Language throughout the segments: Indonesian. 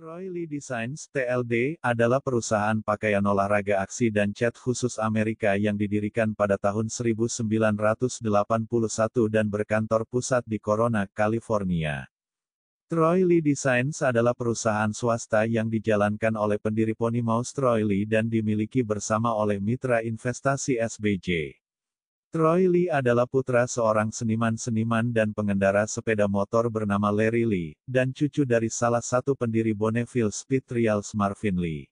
Troy Lee Designs TLD adalah perusahaan pakaian olahraga aksi dan cat khusus Amerika yang didirikan pada tahun 1981 dan berkantor pusat di Corona, California. Troy Lee Designs adalah perusahaan swasta yang dijalankan oleh pendiri Pony Mouse Troy Lee dan dimiliki bersama oleh mitra investasi SBJ. Troy Lee adalah putra seorang seniman-seniman dan pengendara sepeda motor bernama Larry Lee, dan cucu dari salah satu pendiri Bonneville Speed Trials Marvin Lee.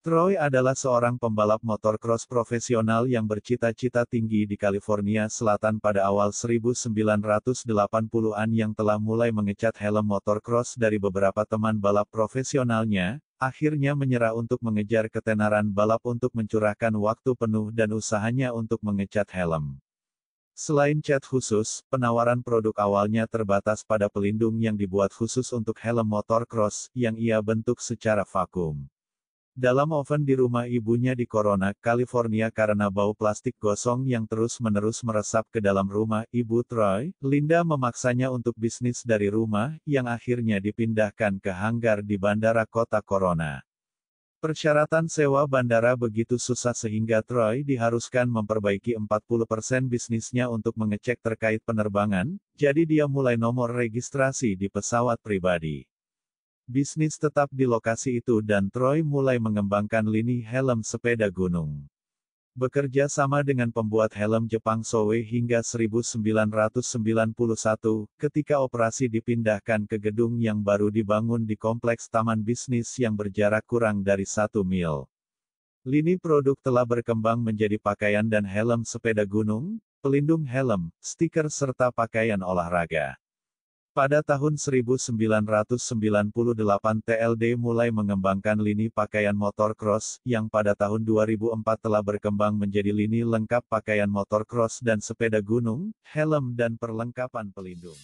Troy adalah seorang pembalap motor cross profesional yang bercita-cita tinggi di California Selatan pada awal 1980-an yang telah mulai mengecat helm motor cross dari beberapa teman balap profesionalnya, akhirnya menyerah untuk mengejar ketenaran balap untuk mencurahkan waktu penuh dan usahanya untuk mengecat helm. Selain cat khusus, penawaran produk awalnya terbatas pada pelindung yang dibuat khusus untuk helm motor cross, yang ia bentuk secara vakum dalam oven di rumah ibunya di Corona, California karena bau plastik gosong yang terus-menerus meresap ke dalam rumah ibu Troy, Linda memaksanya untuk bisnis dari rumah, yang akhirnya dipindahkan ke hanggar di bandara kota Corona. Persyaratan sewa bandara begitu susah sehingga Troy diharuskan memperbaiki 40% bisnisnya untuk mengecek terkait penerbangan, jadi dia mulai nomor registrasi di pesawat pribadi bisnis tetap di lokasi itu dan Troy mulai mengembangkan lini helm sepeda gunung. Bekerja sama dengan pembuat helm Jepang Sowe hingga 1991, ketika operasi dipindahkan ke gedung yang baru dibangun di kompleks taman bisnis yang berjarak kurang dari satu mil. Lini produk telah berkembang menjadi pakaian dan helm sepeda gunung, pelindung helm, stiker serta pakaian olahraga. Pada tahun 1998 TLD mulai mengembangkan lini pakaian motor cross, yang pada tahun 2004 telah berkembang menjadi lini lengkap pakaian motor cross dan sepeda gunung, helm dan perlengkapan pelindung.